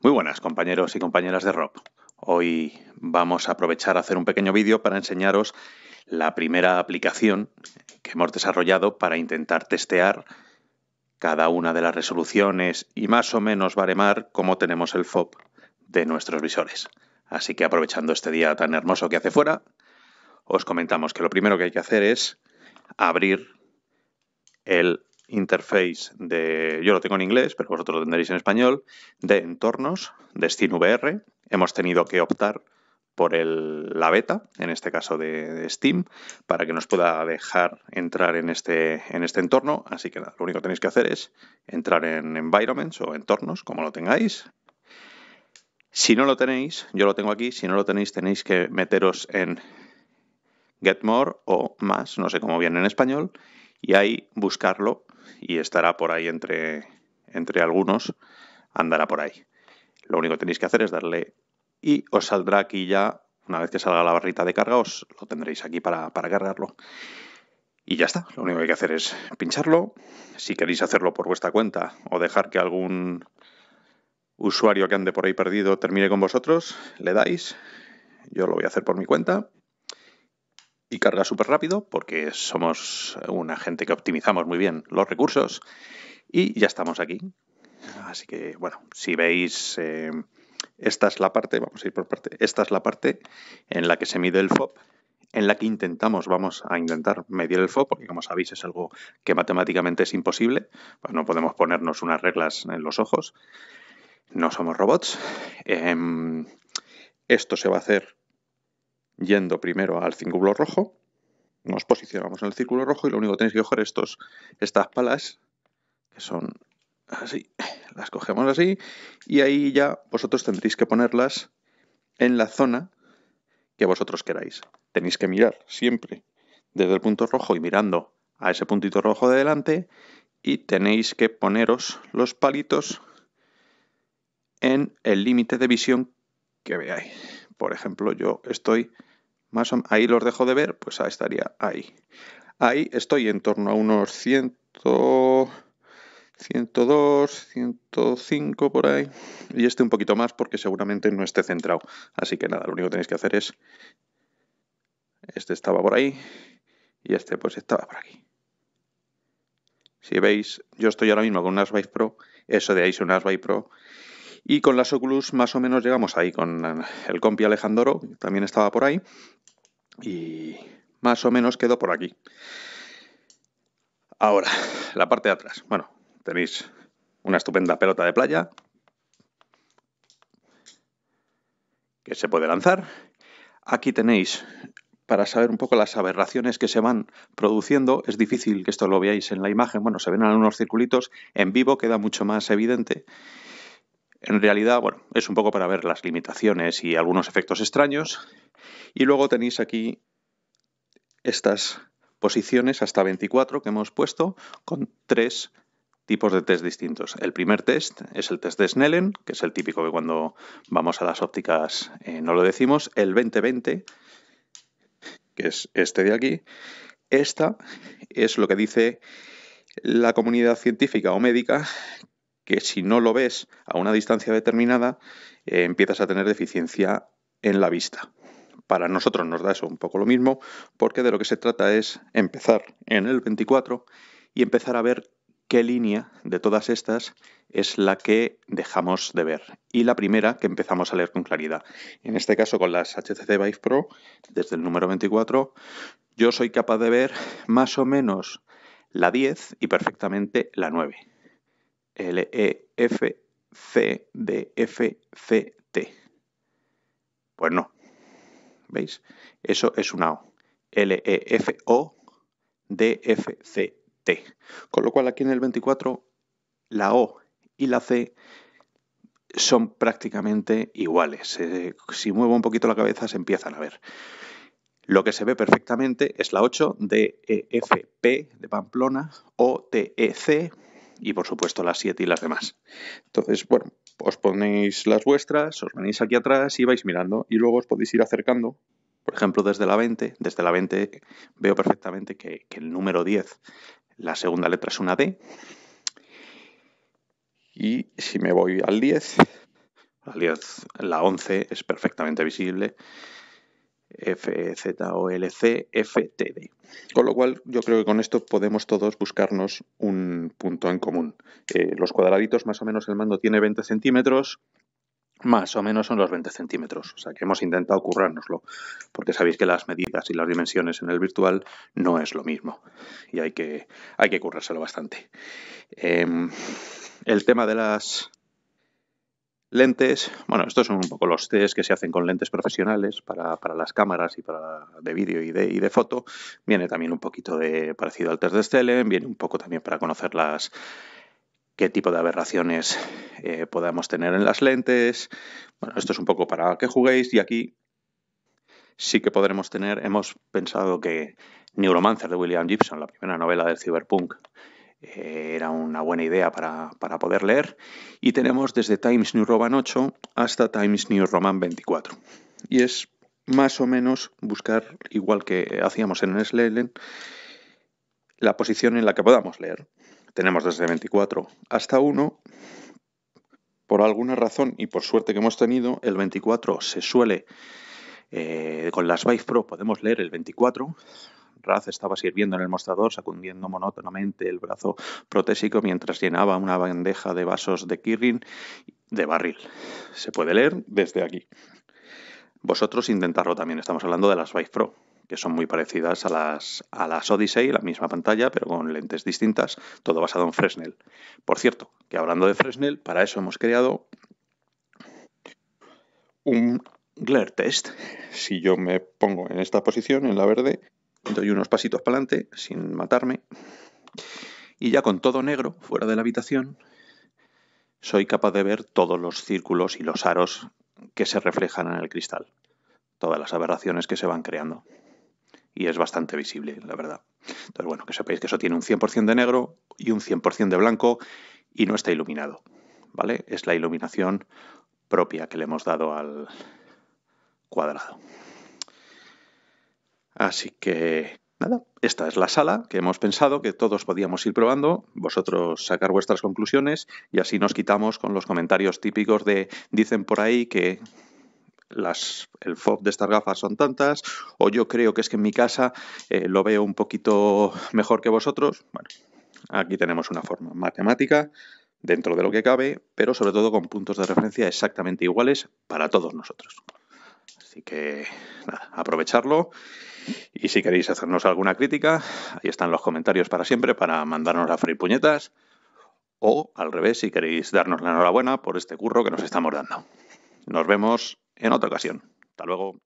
Muy buenas compañeros y compañeras de Rob. Hoy vamos a aprovechar a hacer un pequeño vídeo para enseñaros la primera aplicación que hemos desarrollado para intentar testear cada una de las resoluciones y más o menos baremar cómo tenemos el FOB de nuestros visores. Así que aprovechando este día tan hermoso que hace fuera, os comentamos que lo primero que hay que hacer es abrir el interface de, yo lo tengo en inglés, pero vosotros lo tendréis en español, de entornos, de SteamVR. Hemos tenido que optar por la beta, en este caso de, Steam, para que nos pueda dejar entrar en este, en este entorno. Así que lo único que tenéis que hacer es entrar en environments o entornos, como lo tengáis. Si no lo tenéis, yo lo tengo aquí, si no lo tenéis tenéis que meteros en Get More o más, no sé cómo viene en español, y ahí buscarlo y estará por ahí entre, entre algunos, andará por ahí. Lo único que tenéis que hacer es darle y os saldrá aquí ya, una vez que salga la barrita de carga, os lo tendréis aquí para, para cargarlo. Y ya está, lo único que hay que hacer es pincharlo. Si queréis hacerlo por vuestra cuenta o dejar que algún usuario que ande por ahí perdido termine con vosotros, le dais. Yo lo voy a hacer por mi cuenta y carga súper rápido porque somos una gente que optimizamos muy bien los recursos y ya estamos aquí. Así que bueno, si veis, eh, esta es la parte, vamos a ir por parte, esta es la parte en la que se mide el FOP en la que intentamos, vamos a intentar medir el FOP porque como sabéis es algo que matemáticamente es imposible, pues no podemos ponernos unas reglas en los ojos, no somos robots. Em, esto se va a hacer yendo primero al círculo rojo. Nos posicionamos en el círculo rojo y lo único que tenéis que coger estos, estas palas, que son así, las cogemos así y ahí ya vosotros tendréis que ponerlas en la zona que vosotros queráis. Tenéis que mirar siempre desde el punto rojo y mirando a ese puntito rojo de delante y tenéis que poneros los palitos en el límite de visión que veáis. Por ejemplo, yo estoy ahí los dejo de ver, pues estaría ahí. Ahí estoy en torno a unos 102, 105 por ahí. Y este un poquito más porque seguramente no esté centrado. Así que nada, lo único que tenéis que hacer es... Este estaba por ahí y este pues estaba por aquí. Si veis, yo estoy ahora mismo con un Vive Pro, eso de ahí es un Vive Pro. Y con las Oculus más o menos llegamos ahí, con el compi Alejandro, también estaba por ahí. Y más o menos quedó por aquí. Ahora, la parte de atrás. Bueno, tenéis una estupenda pelota de playa que se puede lanzar. Aquí tenéis, para saber un poco las aberraciones que se van produciendo, es difícil que esto lo veáis en la imagen, bueno, se ven algunos circulitos, en vivo queda mucho más evidente. En realidad, bueno, es un poco para ver las limitaciones y algunos efectos extraños. Y luego tenéis aquí estas posiciones hasta 24 que hemos puesto con tres tipos de test distintos. El primer test es el test de Snellen, que es el típico que cuando vamos a las ópticas eh, no lo decimos. El 2020, que es este de aquí. Esta es lo que dice la comunidad científica o médica que si no lo ves a una distancia determinada eh, empiezas a tener deficiencia en la vista. Para nosotros nos da eso un poco lo mismo, porque de lo que se trata es empezar en el 24 y empezar a ver qué línea de todas estas es la que dejamos de ver y la primera que empezamos a leer con claridad. En este caso con las HCC Vive Pro, desde el número 24, yo soy capaz de ver más o menos la 10 y perfectamente la 9. L, E, F, C, D, F, C, T. Pues no, ¿Veis? Eso es una O. L-E-F-O-D-F-C-T. Con lo cual aquí en el 24 la O y la C son prácticamente iguales. Eh, si muevo un poquito la cabeza se empiezan a ver. Lo que se ve perfectamente es la 8 e F, P, de Pamplona o T, e C, y por supuesto las 7 y las demás. Entonces, bueno, os ponéis las vuestras, os venís aquí atrás y vais mirando y luego os podéis ir acercando. Por ejemplo, desde la 20, desde la 20 veo perfectamente que, que el número 10, la segunda letra es una D. Y si me voy al 10, al 10 la 11 es perfectamente visible. FZOLCFTD. E, con lo cual, yo creo que con esto podemos todos buscarnos un punto en común. Eh, los cuadraditos, más o menos el mando tiene 20 centímetros, más o menos son los 20 centímetros. O sea que hemos intentado currárnoslo, porque sabéis que las medidas y las dimensiones en el virtual no es lo mismo. Y hay que, hay que currárselo bastante. Em, el tema de las lentes, bueno, estos son un poco los test que se hacen con lentes profesionales para, las cámaras y para de vídeo y de, y de, foto. Viene también un poquito de parecido al test de Stellen, ¿eh? viene un poco también para conocer las qué tipo de aberraciones eh, podemos tener en las lentes. Bueno, esto es un poco para que juguéis y aquí sí que podremos tener, hemos pensado que Neuromancer de William Gibson, la primera novela del cyberpunk, eh, era una buena idea para, poder leer, y tenemos desde Times New Roman 8 hasta Times New Roman 24. Y es más o menos buscar, igual que hacíamos en Slelen, la posición en la que podamos leer. Tenemos desde 24 hasta 1. Por alguna razón y por suerte que hemos tenido, el 24 se suele eh, con las Vive Pro podemos leer el 24, Raz estaba sirviendo en el mostrador, sacudiendo monótonamente el brazo protésico mientras llenaba una bandeja de vasos de Kirin de barril. Se puede leer desde aquí. Vosotros intentarlo también. Estamos hablando de las Vive Pro, que son muy parecidas a las, a las Odyssey, la misma pantalla, pero con lentes distintas, todo basado en Fresnel. Por cierto, que hablando de Fresnel, para eso hemos creado un glare test. Si yo me pongo en esta posición, en la verde, Doy unos pasitos para adelante, sin matarme. Y ya con todo negro, fuera de la habitación, soy capaz de ver todos los círculos y los aros que se reflejan en el cristal. Todas las aberraciones que se van creando. Y es bastante visible, la verdad. Entonces, bueno, que sepáis que eso tiene un 100% de negro y un 100% de blanco y no está iluminado. ¿Vale? Es la iluminación propia que le hemos dado al cuadrado. Así que nada, esta es la sala que hemos pensado que todos podíamos ir probando, vosotros sacar vuestras conclusiones y así nos quitamos con los comentarios típicos de dicen por ahí que las, el FOB de estas gafas son tantas, o yo creo que es que en mi casa eh, lo veo un poquito mejor que vosotros. Bueno, aquí tenemos una forma matemática dentro de lo que cabe, pero sobre todo con puntos de referencia exactamente iguales para todos nosotros. Así que nada, aprovecharlo y si queréis hacernos alguna crítica, ahí están los comentarios para siempre para mandarnos a freír puñetas. O al revés, si queréis darnos la enhorabuena por este curro que nos estamos dando. Nos vemos en otra ocasión. Hasta luego.